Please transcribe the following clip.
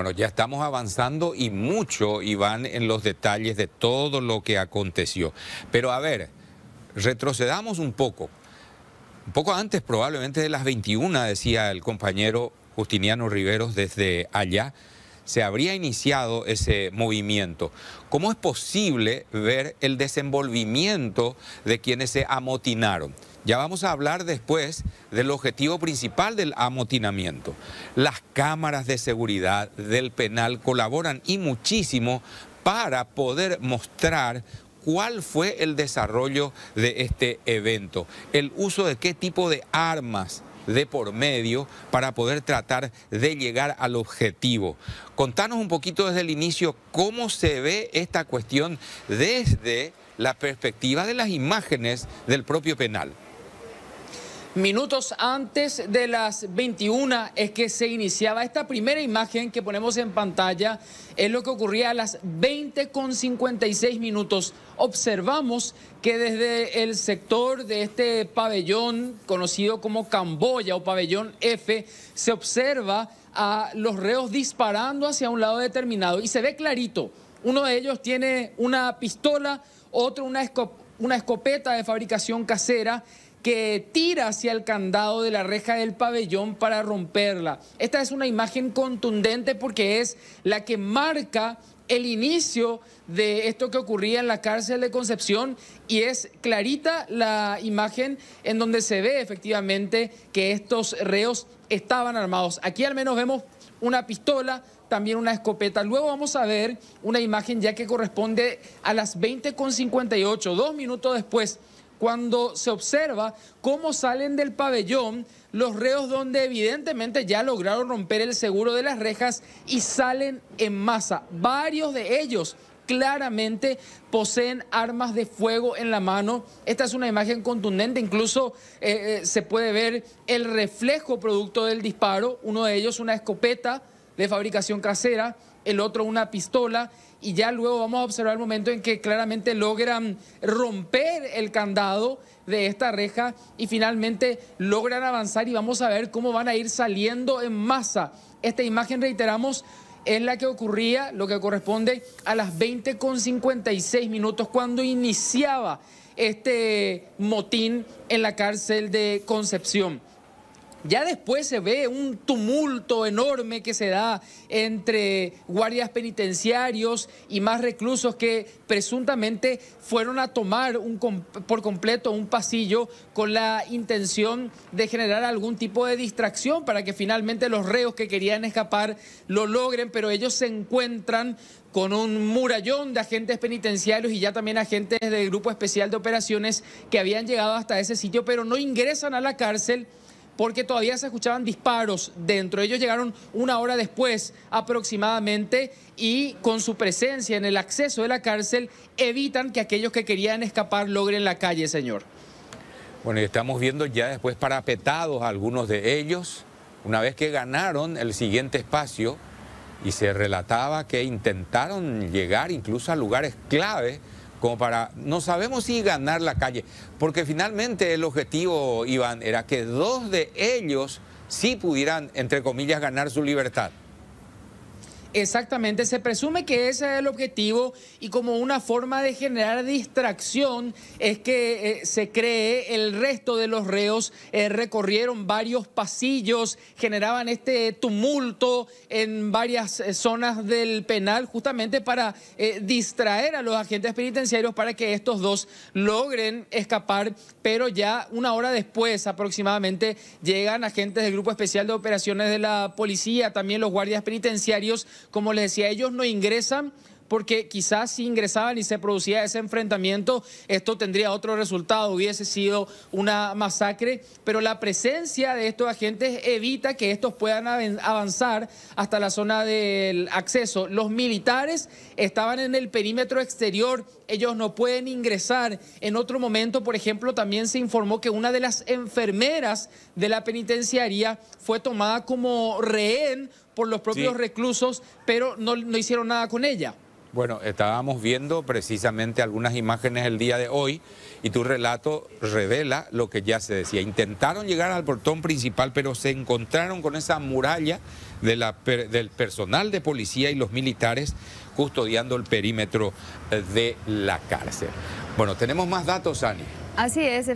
Bueno, ya estamos avanzando y mucho, Iván, en los detalles de todo lo que aconteció. Pero a ver, retrocedamos un poco. Un poco antes, probablemente de las 21, decía el compañero Justiniano Riveros desde allá se habría iniciado ese movimiento. ¿Cómo es posible ver el desenvolvimiento de quienes se amotinaron? Ya vamos a hablar después del objetivo principal del amotinamiento. Las cámaras de seguridad del penal colaboran y muchísimo para poder mostrar cuál fue el desarrollo de este evento, el uso de qué tipo de armas, de por medio para poder tratar de llegar al objetivo. Contanos un poquito desde el inicio cómo se ve esta cuestión desde la perspectiva de las imágenes del propio penal. Minutos antes de las 21 es que se iniciaba esta primera imagen que ponemos en pantalla, es lo que ocurría a las 20 con 56 minutos. Observamos que desde el sector de este pabellón, conocido como Camboya o pabellón F, se observa a los reos disparando hacia un lado determinado y se ve clarito. Uno de ellos tiene una pistola, otro una, una escopeta de fabricación casera que tira hacia el candado de la reja del pabellón para romperla. Esta es una imagen contundente porque es la que marca el inicio de esto que ocurría en la cárcel de Concepción y es clarita la imagen en donde se ve efectivamente que estos reos estaban armados. Aquí al menos vemos una pistola, también una escopeta. Luego vamos a ver una imagen ya que corresponde a las 20.58, dos minutos después cuando se observa cómo salen del pabellón los reos donde evidentemente ya lograron romper el seguro de las rejas y salen en masa. Varios de ellos claramente poseen armas de fuego en la mano. Esta es una imagen contundente, incluso eh, eh, se puede ver el reflejo producto del disparo, uno de ellos una escopeta de fabricación casera, el otro una pistola, y ya luego vamos a observar el momento en que claramente logran romper el candado de esta reja y finalmente logran avanzar y vamos a ver cómo van a ir saliendo en masa. Esta imagen, reiteramos, es la que ocurría, lo que corresponde a las 20 con 56 minutos cuando iniciaba este motín en la cárcel de Concepción. Ya después se ve un tumulto enorme que se da entre guardias penitenciarios y más reclusos que presuntamente fueron a tomar un, por completo un pasillo con la intención de generar algún tipo de distracción para que finalmente los reos que querían escapar lo logren, pero ellos se encuentran con un murallón de agentes penitenciarios y ya también agentes del Grupo Especial de Operaciones que habían llegado hasta ese sitio, pero no ingresan a la cárcel porque todavía se escuchaban disparos dentro. Ellos llegaron una hora después aproximadamente y con su presencia en el acceso de la cárcel evitan que aquellos que querían escapar logren la calle, señor. Bueno, y estamos viendo ya después parapetados algunos de ellos, una vez que ganaron el siguiente espacio y se relataba que intentaron llegar incluso a lugares clave como para, no sabemos si ganar la calle, porque finalmente el objetivo, Iván, era que dos de ellos sí pudieran, entre comillas, ganar su libertad. Exactamente, se presume que ese es el objetivo y como una forma de generar distracción es que eh, se cree el resto de los reos eh, recorrieron varios pasillos, generaban este tumulto en varias eh, zonas del penal justamente para distraer a los agentes penitenciarios para que estos dos logren escapar, pero ya una hora después aproximadamente llegan agentes del Grupo Especial de Operaciones de la Policía, también los guardias penitenciarios como les decía, ellos no ingresan porque quizás si ingresaban y se producía ese enfrentamiento, esto tendría otro resultado, hubiese sido una masacre, pero la presencia de estos agentes evita que estos puedan avanzar hasta la zona del acceso. Los militares estaban en el perímetro exterior, ellos no pueden ingresar. En otro momento, por ejemplo, también se informó que una de las enfermeras de la penitenciaría fue tomada como rehén por los propios reclusos, pero no, hicieron nada con ella. Bueno, estábamos viendo precisamente algunas imágenes el día de hoy y tu relato revela lo que ya se decía. Intentaron llegar al portón principal, pero se encontraron con esa muralla del personal de policía y los militares custodiando el perímetro eh, de la cárcel. Bueno, tenemos más datos, Ani. Así es.